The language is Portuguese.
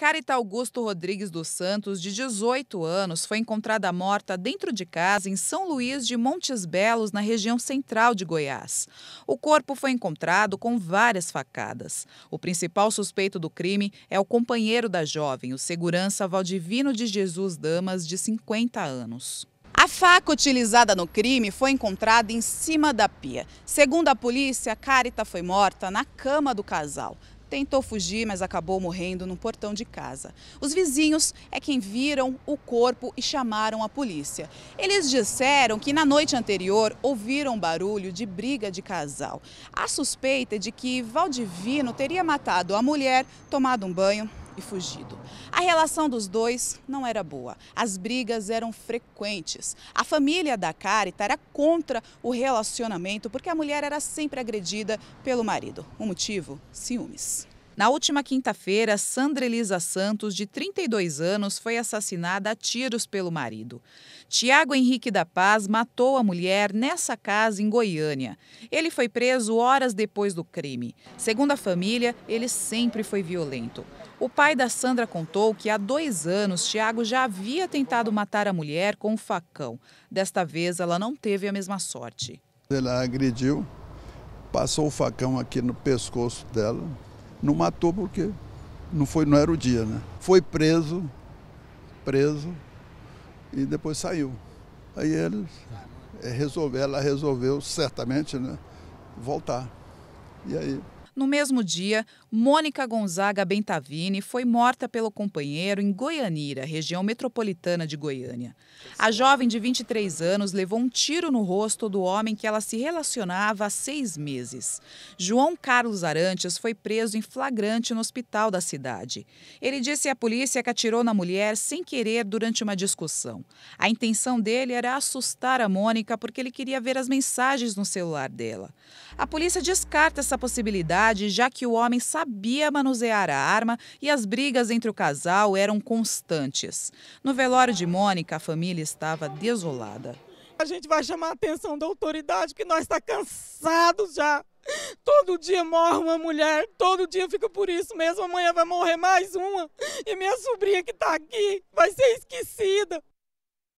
Carita Augusto Rodrigues dos Santos, de 18 anos, foi encontrada morta dentro de casa em São Luís de Montes Belos, na região central de Goiás. O corpo foi encontrado com várias facadas. O principal suspeito do crime é o companheiro da jovem, o segurança Valdivino de Jesus Damas, de 50 anos. A faca utilizada no crime foi encontrada em cima da pia. Segundo a polícia, Carita foi morta na cama do casal tentou fugir, mas acabou morrendo no portão de casa. Os vizinhos é quem viram o corpo e chamaram a polícia. Eles disseram que na noite anterior ouviram barulho de briga de casal. A suspeita é de que Valdivino teria matado a mulher, tomado um banho e fugido. A relação dos dois não era boa. As brigas eram frequentes. A família da Carita era contra o relacionamento porque a mulher era sempre agredida pelo marido. O motivo? Ciúmes. Na última quinta-feira, Sandra Elisa Santos, de 32 anos, foi assassinada a tiros pelo marido. Tiago Henrique da Paz matou a mulher nessa casa em Goiânia. Ele foi preso horas depois do crime. Segundo a família, ele sempre foi violento. O pai da Sandra contou que há dois anos Tiago já havia tentado matar a mulher com um facão. Desta vez, ela não teve a mesma sorte. Ela agrediu, passou o facão aqui no pescoço dela, não matou porque não foi, não era o dia, né? Foi preso, preso e depois saiu. Aí é, ela resolveu certamente, né, voltar. E aí no mesmo dia, Mônica Gonzaga Bentavini foi morta pelo companheiro em Goianira, região metropolitana de Goiânia. A jovem de 23 anos levou um tiro no rosto do homem que ela se relacionava há seis meses. João Carlos Arantes foi preso em flagrante no hospital da cidade. Ele disse à polícia que atirou na mulher sem querer durante uma discussão. A intenção dele era assustar a Mônica porque ele queria ver as mensagens no celular dela. A polícia descarta essa possibilidade idade, já que o homem sabia manusear a arma e as brigas entre o casal eram constantes. No velório de Mônica, a família estava desolada. A gente vai chamar a atenção da autoridade, que nós está cansados já. Todo dia morre uma mulher, todo dia fica por isso mesmo. Amanhã vai morrer mais uma. E minha sobrinha que está aqui vai ser esquecida.